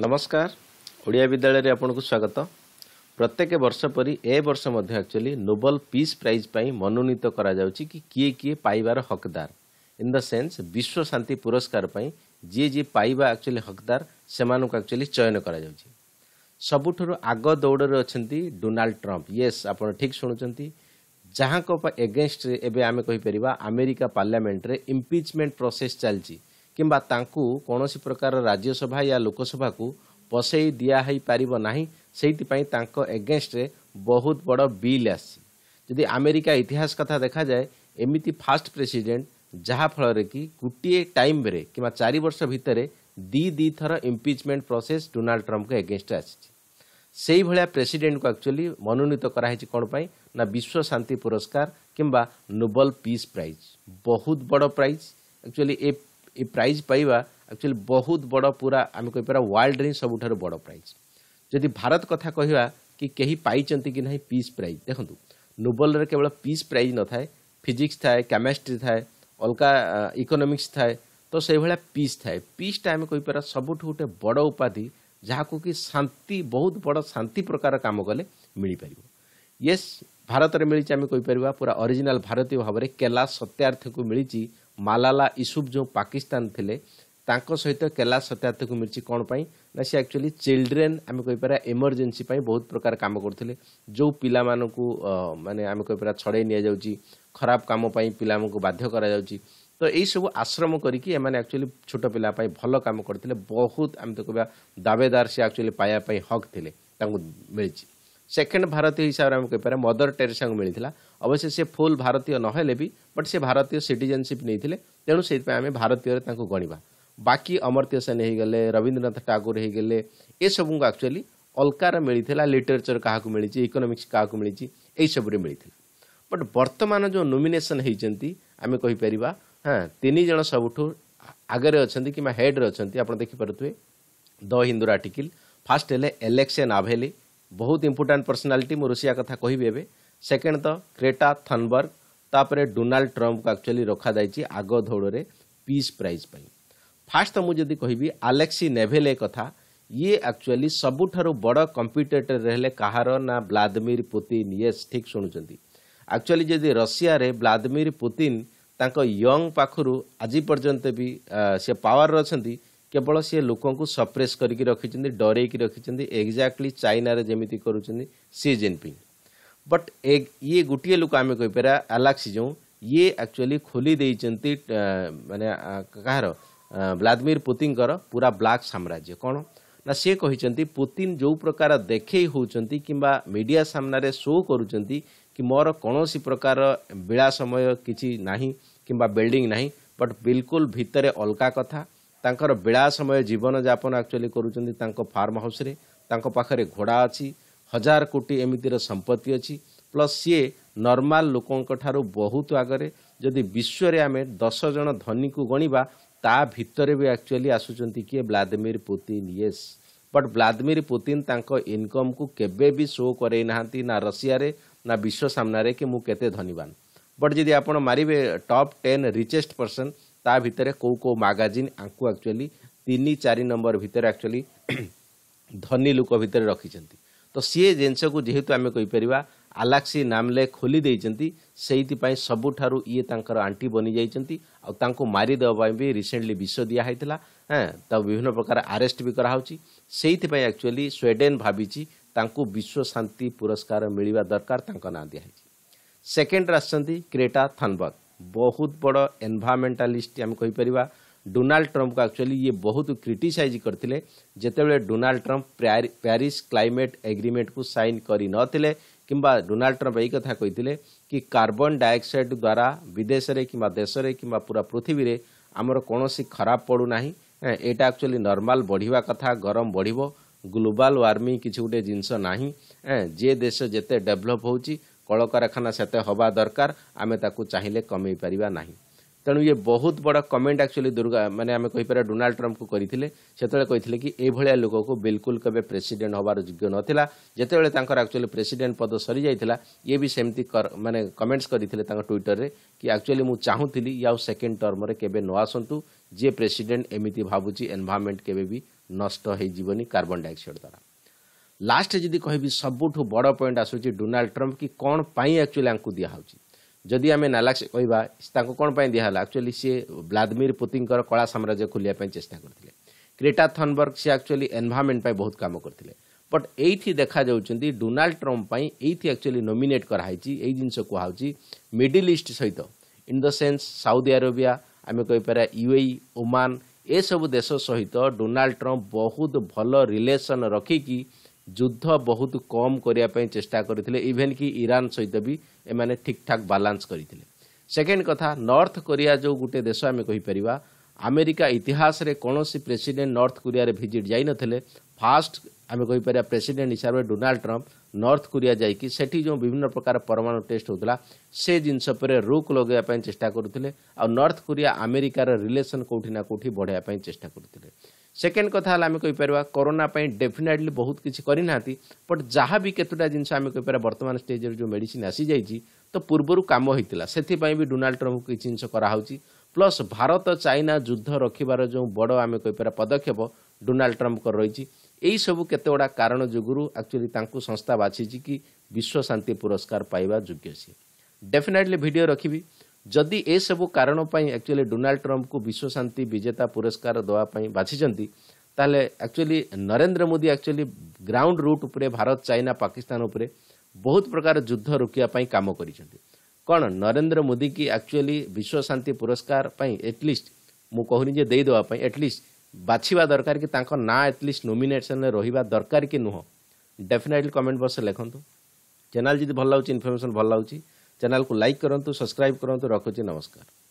ନମସ୍କାର ଓଡ଼ିଆ ବିଦ୍ୟାଳୟରେ ଆପଣଙ୍କୁ ସ୍ୱାଗତ ପ୍ରତ୍ୟେକ ବର୍ଷ ପରି ଏ ବର୍ଷ ମଧ୍ୟ ଆକ୍ଚୁଆଲି ନୋବେଲ ପିସ୍ ପ୍ରାଇଜ୍ ପାଇଁ ମନୋନୀତ କରାଯାଉଛି କି କିଏ କିଏ ପାଇବାର ହକଦାର ଇନ୍ ଦ ସେନ୍ସ ବିଶ୍ୱ ଶାନ୍ତି ପୁରସ୍କାର ପାଇଁ ଯିଏ ଯିଏ ପାଇବା ଆକ୍ଚୁଆଲି ହକଦାର ସେମାନଙ୍କୁ ଆକ୍ଚୁଆଲି ଚୟନ କରାଯାଉଛି ସବୁଠାରୁ ଆଗ ଦୌଡ଼ରେ ଅଛନ୍ତି ଡୋନାଲ୍ଡ ଟ୍ରମ୍ପ ୟେସ୍ ଆପଣ ଠିକ୍ ଶୁଣୁଛନ୍ତି ଯାହାଙ୍କ ଏଗେନଷ୍ଟରେ ଏବେ ଆମେ କହିପାରିବା ଆମେରିକା ପାର୍ଲାମେଣ୍ଟରେ ଇମ୍ପିଚ୍ମେଣ୍ଟ ପ୍ରୋସେସ୍ ଚାଲିଛି କିମ୍ବା ତାଙ୍କୁ କୌଣସି ପ୍ରକାର ରାଜ୍ୟସଭା ୟା ଲୋକସଭାକୁ ପସେଇ ଦିଆହେଇପାରିବ ନାହିଁ ସେଇଥିପାଇଁ ତାଙ୍କ ଏଗେନଷ୍ଟରେ ବହୁତ ବଡ଼ ବିଲ୍ ଆସିଛି ଯଦି ଆମେରିକା ଇତିହାସ କଥା ଦେଖାଯାଏ ଏମିତି ଫାଷ୍ଟ ପ୍ରେସିଡେଣ୍ଟ ଯାହାଫଳରେ କି ଗୋଟିଏ ଟାଇମ୍ରେ କିମ୍ବା ଚାରି ବର୍ଷ ଭିତରେ ଦୁଇ ଦୁଇଥର ଇମ୍ପିଚମେଣ୍ଟ ପ୍ରୋସେସ୍ ଡୋନାଲ୍ଡ ଟ୍ରମ୍ପଙ୍କ ଏଗେନଷ୍ଟରେ ଆସିଛି ସେଇଭଳିଆ ପ୍ରେସିଡେଣ୍ଟକୁ ଆକ୍ଚୁଆଲି ମନୋନୀତ କରାହେଇଛି କ'ଣ ପାଇଁ ନା ବିଶ୍ୱ ଶାନ୍ତି ପୁରସ୍କାର କିମ୍ବା ନୋବେଲ ପିସ୍ ପ୍ରାଇଜ୍ ବହୁତ ବଡ଼ ପ୍ରାଇଜ୍ ଆକ୍ଚୁଆଲି ଏ ये प्राइज पाइबा एक्चुअली बहुत बड़ पूरा आम कहपर वर्ल्ड हिं सब बड़ प्राइज जदि भारत कथा कह कि पाई कि ना पीस प्राइज देखो नोबेल केवल पीस प्राइज न था फिजिक्स थाए केमेस्ट्री थाए अलका इकोनोमिक्स थाए तो से भाया पीस थाए पीसटा आम पार सब गोटे बड़ उपाधि जहाँ कि शांति बहुत बड़ शांति प्रकार काम कले मिल पार येस भारत में मिली आम कहपर पूरा ओरिजिनाल भारतीय भाव में कैलाश सत्यार्थ को मिली ମାଲାଲା ୟୁସୁଫ୍ ଯେଉଁ ପାକିସ୍ତାନ ଥିଲେ ତାଙ୍କ ସହିତ କେଲା ସତ୍ୟାର୍ଥକୁ ମିଳିଛି କ'ଣ ପାଇଁ ନା ସେ ଆକ୍ଚୁଆଲି ଚିଲଡ୍ରେନ୍ ଆମେ କହିପାରିବା ଏମର୍ଜେନ୍ସି ପାଇଁ ବହୁତ ପ୍ରକାର କାମ କରୁଥିଲେ ଯେଉଁ ପିଲାମାନଙ୍କୁ ମାନେ ଆମେ କହିପାରିବା ଛଡ଼େଇ ନିଆଯାଉଛି ଖରାପ କାମ ପାଇଁ ପିଲାମାନଙ୍କୁ ବାଧ୍ୟ କରାଯାଉଛି ତ ଏହିସବୁ ଆଶ୍ରମ କରିକି ଏମାନେ ଆକ୍ଚୁଆଲି ଛୋଟ ପିଲା ପାଇଁ ଭଲ କାମ କରିଥିଲେ ବହୁତ ଆମେ ତ କହିବା ଦାବେଦାର ସେ ଆକ୍ଚୁଆଲି ପାଇବା ପାଇଁ ହକ୍ ଥିଲେ ତାଙ୍କୁ ମିଳିଛି सेकेंड भारतीय हिसाब से कहपर मदर टेरेसा को मिलता अवश्य से फुल भारतीय नहले भी बट से भारतीय सिटीजेनसीप नहीं तेणु से आम भारतीय गणवा बाकी अमर्त्य सेन रवींद्रनाथ रवीन्द्रनाथ टागोर होगले ए सब को आकचुअली अलकार मिलता लिटरेचर क्या मिली इकोनोमिक्स क्या मिली यही सब मिलता बट बर्तमान जो नोमेसन होती आमपर हाँ तीन जन सब आगे अच्छा किड्रे अच्छा आप देखिपे द हिंदू आर्टिकल फास्ट है एलेक्सन आभेली ବହୁତ ଇମ୍ପୋର୍ଟାଣ୍ଟ ପର୍ସନାଲିଟି ମୁଁ ରୁଷିଆ କଥା କହିବି ଏବେ ସେକେଣ୍ଡ ତ କ୍ରେଟା ଥନବର୍ଗ ତାପରେ ଡୋନାଲ୍ଡ ଟ୍ରମ୍ପକୁ ଆକ୍ଚୁଆଲି ରଖାଯାଇଛି ଆଗ ଦୌଡ଼ରେ ପିସ୍ ପ୍ରାଇଜ୍ ପାଇଁ ଫାର୍ଷ୍ଟ ତ ମୁଁ ଯଦି କହିବି ଆଲେକ୍ସି ନେଭେଲେ କଥା ଇଏ ଆକ୍ଚୁଆଲି ସବୁଠାରୁ ବଡ଼ କମ୍ପିଟେଟର ହେଲେ କାହାର ନା ଭ୍ଲାଦିମିର ପୁତିନ୍ ୟେସ୍ ଠିକ୍ ଶୁଣୁଛନ୍ତି ଆକ୍ଚୁଆଲି ଯଦି ରଷିଆରେ ଭ୍ଲାଦିମିର ପୁତିନ୍ ତାଙ୍କ ୟଙ୍ଗ ପାଖରୁ ଆଜି ପର୍ଯ୍ୟନ୍ତ ବି ସେ ପାୱାରରେ ଅଛନ୍ତି केवल सी लोक सप्रेस कर रखिंट डरे रखिंट एक्जाक्टली चाइन जमी कर सी जिनपिंग बट ये गोटे लोक आम कही पार आलाक्सी जो ये आकचुअली खोली दे मैंने कह र्लादिमिर पुतिन पूरा ब्लाक साम्राज्य कौन ना सी कही पुतिन जो प्रकार देखे कि मीडिया सामने शो कर कि मोर कौन प्रकार विला समय कि बिल्डिंग ना बट बिल्कुल भितर अलका कथा ତାଙ୍କର ବିଳା ସମୟ ଜୀବନଯାପନ ଆକ୍ଚୁଆଲି କରୁଛନ୍ତି ତାଙ୍କ ଫାର୍ମ ହାଉସ୍ରେ ତାଙ୍କ ପାଖରେ ଘୋଡ଼ା ଅଛି ହଜାର କୋଟି ଏମିତିର ସମ୍ପତ୍ତି ଅଛି ପ୍ଲସ୍ ସିଏ ନର୍ମାଲ ଲୋକଙ୍କଠାରୁ ବହୁତ ଆଗରେ ଯଦି ବିଶ୍ୱରେ ଆମେ ଦଶ ଜଣ ଧନୀକୁ ଗଣିବା ତା ଭିତରେ ବି ଆକ୍ଚୁଆଲି ଆସୁଛନ୍ତି କିଏ Vladimir Putin yes but Vladimir Putin ତାଙ୍କ ଇନକମ୍କୁ କେବେ ବି ଶୋ କରେଇ ନାହାନ୍ତି ନା ରଷିଆରେ ନା ବିଶ୍ୱ ସାମ୍ନାରେ କି ମୁଁ କେତେ ଧନୀବାନ ବଟ୍ ଯଦି ଆପଣ ମାରିବେ ଟପ୍ ଟେନ୍ ରିଚେଷ୍ଟ ପର୍ସନ୍ ता भितर कौ कौ मगाजिन आपको आकचुअली तीन चार नंबर भितर आकचुअली धनी लोक भितर रखिंट तो सी जिनस को जेहेतु आम कहींपर आलाक्सी नामले खोली से सबुठ ये आंटी बनी जाती मारिदे भी रिसेंटली विष दिहाई विभिन्न प्रकार आरेस्ट भी कराईपाई आकचुअली स्वेडेन भाई विश्व शांति पुरस्कार मिलवा दरकार ना सेकेंड आसेटा थनबर्ग ବହୁତ ବଡ଼ ଏନ୍ଭାରମେଣ୍ଟାଲିଷ୍ଟ ଆମେ କହିପାରିବା ଡୋନାଲ୍ଡ ଟ୍ରମ୍ପକୁ ଆକ୍ଚୁଆଲି ଇଏ ବହୁତ କ୍ରିଟିସାଇଜ୍ କରିଥିଲେ ଯେତେବେଳେ ଡୋନାଲ୍ଡ ଟ୍ରମ୍ପ ପ୍ୟାରିସ୍ କ୍ଲାଇମେଟ୍ ଏଗ୍ରିମେଣ୍ଟକୁ ସାଇନ୍ କରିନଥିଲେ କିମ୍ବା ଡୋନାଲ୍ଡ ଟ୍ରମ୍ପ ଏହି କଥା କହିଥିଲେ କି କାର୍ବନ୍ ଡାଇଅକ୍ସାଇଡ୍ ଦ୍ୱାରା ବିଦେଶରେ କିମ୍ବା ଦେଶରେ କିମ୍ବା ପୁରା ପୃଥିବୀରେ ଆମର କୌଣସି ଖରାପ ପଡ଼ୁନାହିଁ ଏଇଟା ଆକ୍ଚୁଆଲି ନର୍ମାଲ୍ ବଢ଼ିବା କଥା ଗରମ ବଢ଼ିବ ଗ୍ଲୋବାଲ୍ ୱାର୍ମିଂ କିଛି ଗୋଟେ ଜିନିଷ ନାହିଁ ଯିଏ ଦେଶ ଯେତେ ଡେଭଲପ୍ ହେଉଛି কলকারখানা সেতে হওয়া দরকার আমি তাকে চাইলে কমাই পারা না তেণু ইয়ে বহুত বড় কমেন্ট আকচুয়ালি দুর্গা মানে আমি কইপার ডোনাল্ড ট্রম্পকু করে সেতবে কে কি এইভাবে লোককে বিলকুল কেবে প্রেসিডেন্ট হবার যোগ্য নথিলা যেতবে তাঁর আকচুয়ালি প্রেসিডেন্ট পদ সরি যাই ইয়ে বি সেমতি মানে কমেন্টস করে তাঁর টুইটরে কি আকচুয়ালি মু চাহুলি ইয়া সেকেন্ড টর্মরে কেবে ন আসন্তু যে প্রেসিডেন্ট এমিতি ভাবুছি এনভায়রনমেন্ট কেবে বি নষ্ট হয়ে যাবনি কার্বন ডাইঅক্সাইড দ্বারা ଲାଷ୍ଟ ଯଦି କହିବି ସବୁଠୁ ବଡ଼ ପଏଣ୍ଟ ଆସୁଛି ଡୋନାଲ୍ଡ ଟ୍ରମ୍ପ କି କ'ଣ ପାଇଁ ଆକ୍ଚୁଆଲି ଆଙ୍କୁ ଦିଆହେଉଛି ଯଦି ଆମେ ନାଲାକ୍ସ କହିବା ତାଙ୍କୁ କ'ଣ ପାଇଁ ଦିଆହେଲା ଆକ୍ଚୁଆଲି ସିଏ ଭ୍ଲାଦିମିର ପୁତିଙ୍କର କଳା ସାମ୍ରାଜ୍ୟ ଖୋଲିବା ପାଇଁ ଚେଷ୍ଟା କରିଥିଲେ କ୍ରେଟା ଥନବର୍ଗ ସିଏ ଆକ୍ଚୁଆଲି ଏନ୍ଭାରମେଣ୍ଟ ପାଇଁ ବହୁତ କାମ କରିଥିଲେ ବଟ୍ ଏଇଠି ଦେଖାଯାଉଛନ୍ତି ଡୋନାଲ୍ଡ ଟ୍ରମ୍ପ ପାଇଁ ଏଇଠି ଆକ୍ଚୁଆଲି ନୋମିନେଟ୍ କରାହେଇଛି ଏଇ ଜିନିଷ କୁହାହେଉଛି ମିଡ଼ିଲ ଇଷ୍ଟ ସହିତ in the sense Saudi Arabia ଆମେ କହିପାରିବା ୟୁଏଇ ଓମାନ ଏସବୁ ଦେଶ ସହିତ ଡୋନାଲ୍ଡ ଟ୍ରମ୍ପ ବହୁତ ଭଲ ରିଲେସନ୍ ରଖିକି ଯୁଦ୍ଧ ବହୁତ କମ୍ କରିବା ପାଇଁ ଚେଷ୍ଟା କରିଥିଲେ ଇଭେନ୍ କି ଇରାନ ସହିତ ବି ଏମାନେ ଠିକ୍ଠାକ୍ ବାଲାନ୍ସ କରିଥିଲେ ସେକେଣ୍ଡ କଥା ନର୍ଥ କୋରିଆ ଯେଉଁ ଗୋଟେ ଦେଶ ଆମେ କହିପାରିବା ଆମେରିକା ଇତିହାସରେ କୌଣସି ପ୍ରେସିଡେଣ୍ଟ ନର୍ଥ କୋରିଆରେ ଭିଜିଟ୍ ଯାଇନଥିଲେ ଫାଷ୍ଟ ଆମେ କହିପାରିବା ପ୍ରେସିଡେଣ୍ଟ ହିସାବରେ ଡୋନାଲ୍ଡ ଟ୍ରମ୍ପ ନର୍ଥ କୋରିଆ ଯାଇକି ସେଠି ଯେଉଁ ବିଭିନ୍ନ ପ୍ରକାର ପରମାଣୁ ଟେଷ୍ଟ ହେଉଥିଲା ସେ ଜିନିଷ ଉପରେ ରୋକ ଲଗାଇବା ପାଇଁ ଚେଷ୍ଟା କରୁଥିଲେ ଆଉ ନର୍ଥ କୋରିଆ ଆମେରିକାର ରିଲେସନ୍ କେଉଁଠି ନା କେଉଁଠି ବଢ଼ାଇବା ପାଇଁ ଚେଷ୍ଟା କରୁଥିଲେ ସେକେଣ୍ଡ କଥା ହେଲା ଆମେ କହିପାରିବା କରୋନା ପାଇଁ ଡେଫିନେଟଲି ବହୁତ କିଛି କରିନାହାନ୍ତି ବଟ୍ ଯାହା ବି କେତେଟା ଜିନିଷ ଆମେ କହିପାରିବା ବର୍ତ୍ତମାନ ଷ୍ଟେଜ୍ରେ ଯେଉଁ ମେଡ଼ିସିନ୍ ଆସିଯାଇଛି ତ ପୂର୍ବରୁ କାମ ହୋଇଥିଲା ସେଥିପାଇଁ ବି ଡୋନାଲ୍ଡ ଟ୍ରମ୍ପକୁ କିଛି ଜିନିଷ କରାହେଉଛି ପ୍ଲସ୍ ଭାରତ ଚାଇନା ଯୁଦ୍ଧ ରଖିବାର ଯେଉଁ ବଡ଼ ଆମେ କହିପାରିବା ପଦକ୍ଷେପ ଡୋନାଲ୍ଡ ଟ୍ରମ୍ପଙ୍କର ରହିଛି ଏହିସବୁ କେତେଗୁଡ଼ା କାରଣ ଯୋଗୁଁରୁ ଆକ୍ଚୁଆଲି ତାଙ୍କୁ ସଂସ୍ଥା ବାଛିଛି କି ବିଶ୍ୱ ଶାନ୍ତି ପୁରସ୍କାର ପାଇବା ଯୋଗ୍ୟ ସିଏ ଡେଫିନେଟଲି ଭିଡ଼ିଓ ରଖିବି ଯଦି ଏସବୁ କାରଣ ପାଇଁ ଆକ୍ଚୁଆଲି ଡୋନାଲ୍ଡ ଟ୍ରମ୍ପଙ୍କୁ ବିଶ୍ୱଶାନ୍ତି ବିଜେତା ପୁରସ୍କାର ଦେବା ପାଇଁ ବାଛିଛନ୍ତି ତାହେଲେ actually Narendra Modi actually ground root ଉପରେ ଭାରତ ଚାଇନା ପାକିସ୍ତାନ ଉପରେ ବହୁତ ପ୍ରକାର ଯୁଦ୍ଧ ରୋକିବା ପାଇଁ କାମ କରିଛନ୍ତି କ'ଣ ନରେନ୍ଦ୍ର ମୋଦି କି ଆକ୍ଚୁଆଲି ବିଶ୍ୱଶାନ୍ତି ପୁରସ୍କାର ପାଇଁ ଏଟଲିଷ୍ଟ ମୁଁ କହୁନି ଯେ ଦେଇଦେବା ପାଇଁ ଏଟଲିଷ୍ଟ ବାଛିବା ଦରକାର କି ତାଙ୍କ ନାଁ ଏଟଲିଷ୍ଟ ନୋମିନେସନରେ ରହିବା ଦରକାର କି ନୁହଁ ଡେଫିନେଟଲି କମେଣ୍ଟ ବକ୍ସରେ ଲେଖନ୍ତୁ ଚ୍ୟାନେଲ୍ ଯଦି ଭଲ ଲାଗୁଛି ଇନଫର୍ମେସନ୍ ଭଲ ଲାଗୁଛି चैनल को लाइक करूँ तो सब्सक्राइब करूँ तो रखुच नमस्कार